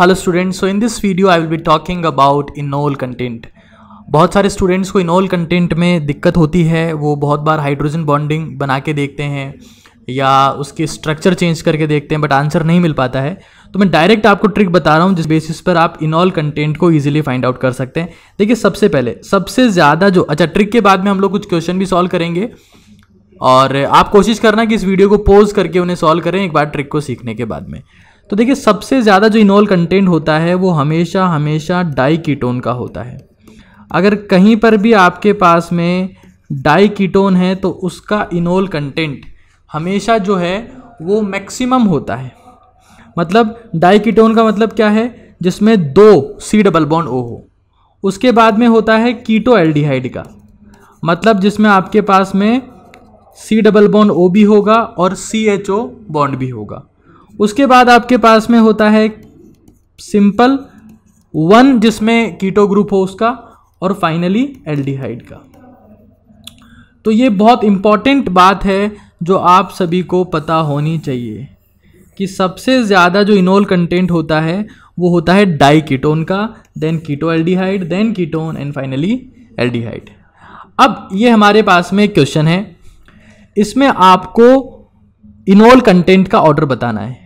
hello students so in this video I will be talking about enol content बहुत सारे students को enol content में दिक्कत होती है वो बहुत बार हाइड्रोजन बॉन्डिंग बना के देखते हैं या उसके स्ट्रक्चर चेंज करके देखते हैं बट आंसर नहीं मिल पाता है तो मैं डायरेक्ट आपको ट्रिक बता रहा हूँ जिस बेसिस पर आप इनऑल कंटेंट को ईजिली फाइंड आउट कर सकते हैं देखिए सबसे पहले सबसे ज़्यादा जो अच्छा ट्रिक के बाद में हम लोग कुछ क्वेश्चन भी सॉल्व करेंगे और आप कोशिश करना कि इस वीडियो को पोज करके उन्हें सॉल्व करें एक बार ट्रिक को सीखने के बाद में तो देखिए सबसे ज़्यादा जो इनोल कंटेंट होता है वो हमेशा हमेशा डाई कीटोन का होता है अगर कहीं पर भी आपके पास में डाई कीटोन है तो उसका इनोल कंटेंट हमेशा जो है वो मैक्सिमम होता है मतलब डाई कीटोन का मतलब क्या है जिसमें दो सी डबल बॉन्ड ओ हो उसके बाद में होता है कीटो एल्डिहाइड का मतलब जिसमें आपके पास में सी डबल बॉन्ड ओ भी होगा और सी एच ओ बॉन्ड भी होगा उसके बाद आपके पास में होता है सिंपल वन जिसमें कीटो ग्रुप हो उसका और फाइनली एल्डिहाइड का तो ये बहुत इम्पॉर्टेंट बात है जो आप सभी को पता होनी चाहिए कि सबसे ज़्यादा जो इनोल कंटेंट होता है वो होता है डाई कीटोन का then keto aldehyde then ketone and finally aldehyde अब ये हमारे पास में क्वेश्चन है इसमें आपको इनोल कंटेंट का ऑर्डर बताना है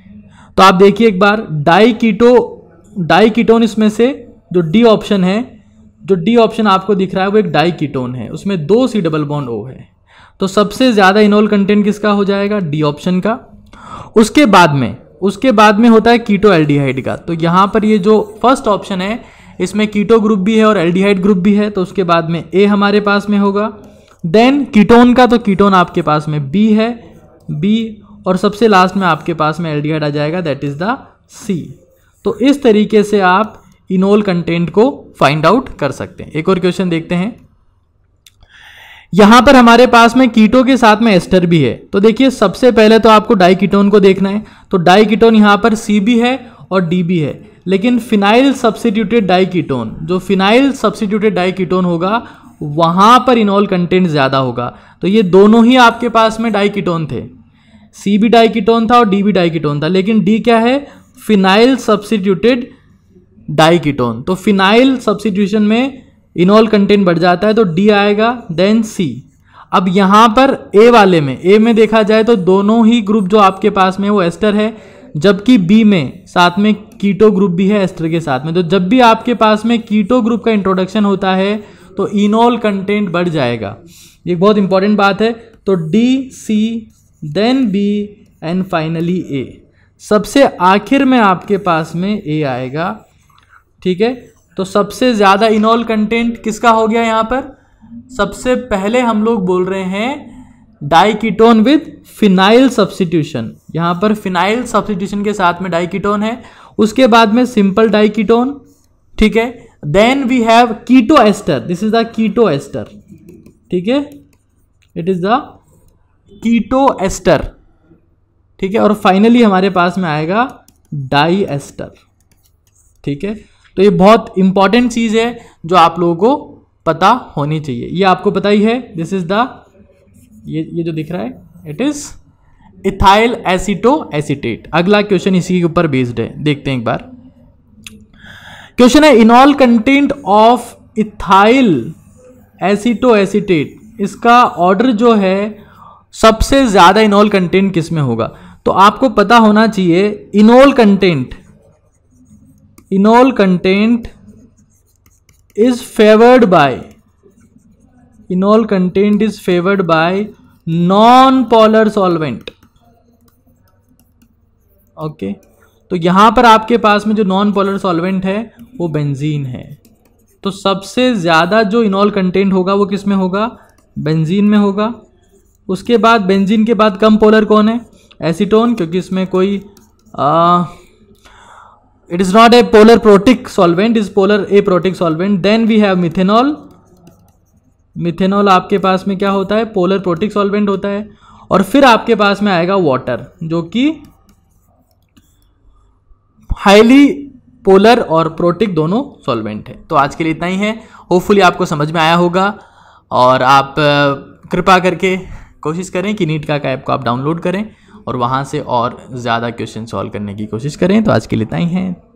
तो आप देखिए एक बार डाई कीटो डाई कीटोन इसमें से जो डी ऑप्शन है जो डी ऑप्शन आपको दिख रहा है वो एक डाई कीटोन है उसमें दो सी डबल बॉन्ड ओ है तो सबसे ज़्यादा इनोल कंटेंट किसका हो जाएगा डी ऑप्शन का उसके बाद में उसके बाद में होता है कीटो एल्डिहाइड का तो यहाँ पर ये जो फर्स्ट ऑप्शन है इसमें कीटो ग्रुप भी है और एल्डिहाइड ग्रुप भी है तो उसके बाद में ए हमारे पास में होगा देन कीटोन का तो कीटोन आपके पास में बी है बी और सबसे लास्ट में आपके पास में एल्डिहाइड आ जाएगा दैट इज़ द सी तो इस तरीके से आप इनोल कंटेंट को फाइंड आउट कर सकते हैं एक और क्वेश्चन देखते हैं यहां पर हमारे पास में कीटो के साथ में एस्टर भी है तो देखिए सबसे पहले तो आपको डाइकीटोन को देखना है तो डाइकीटोन यहां पर सी भी है और डी भी है लेकिन फिनाइल डाई डाइकीटोन जो फिनाइल सब्सिट्यूटेड डाइकीटोन होगा वहां पर इनोल कंटेंट ज्यादा होगा तो ये दोनों ही आपके पास में डाइकीटोन थे सी बी डाइकिटोन था और डी भी डाइकिटोन था लेकिन डी क्या है फिनाइल सब्सटीट्यूटेड डाइकिटोन तो फिनाइल सब्सटीट्यूशन में इनोल कंटेंट बढ़ जाता है तो डी आएगा देन सी अब यहाँ पर ए वाले में ए में देखा जाए तो दोनों ही ग्रुप जो आपके पास में वो एस्टर है जबकि बी में साथ में कीटो ग्रुप भी है एस्टर के साथ में तो जब भी आपके पास में कीटो ग्रुप का इंट्रोडक्शन होता है तो इनोल कंटेंट बढ़ जाएगा ये बहुत इंपॉर्टेंट बात है तो D C then B and finally A सबसे आखिर में आपके पास में ए आएगा ठीक है तो सबसे ज़्यादा इनऑल कंटेंट किसका हो गया यहाँ पर सबसे पहले हम लोग बोल रहे हैं डाइकिटोन विद फिनाइल सब्सटीट्यूशन यहाँ पर फिनाइल सब्सटीट्यूशन के साथ में डाइकीटोन है उसके बाद में सिंपल डाइकिटोन ठीक है then we have keto ester this is the keto ester ठीक है it is the keto ester ठीक है और फाइनली हमारे पास में आएगा डाई एस्टर ठीक है तो ये बहुत इंपॉर्टेंट चीज़ है जो आप लोगों को पता होनी चाहिए ये आपको पता ही है दिस इज द ये ये जो दिख रहा है it is ethyl acetoacetate अगला क्वेश्चन इसी के ऊपर बेस्ड है देखते हैं एक बार क्वेश्चन है enol content of ethyl acetoacetate इसका ऑर्डर जो है सबसे ज़्यादा इनोल कंटेंट किसमें होगा तो आपको पता होना चाहिए enol content enol content is favoured by enol content is favoured by non polar solvent okay तो यहां पर आपके पास में जो नॉन पॉलर सॉल्वेंट है वो बेंजीन है तो सबसे ज़्यादा जो इनोल कंटेंट होगा वो किस में होगा बेंजीन में होगा उसके बाद बेंजीन के बाद कम पोलर कौन है एसीटोन क्योंकि इसमें कोई it is not a polar protic solvent is polar aprotic solvent then we have methanol methanol आपके पास में क्या होता है पोलर प्रोटिक सॉल्वेंट होता है और फिर आपके पास में आएगा वाटर जो कि हाईली पोलर और प्रोटिक दोनों सॉल्वेंट है तो आज के लिए इतना ही है होपफुली आपको समझ में आया होगा और आप कृपा करके कोशिश करें कि नीट का ऐप को आप डाउनलोड करें और वहाँ से और ज़्यादा क्वेश्चन सॉल्व करने की कोशिश करें तो आज के लिए इतना ही है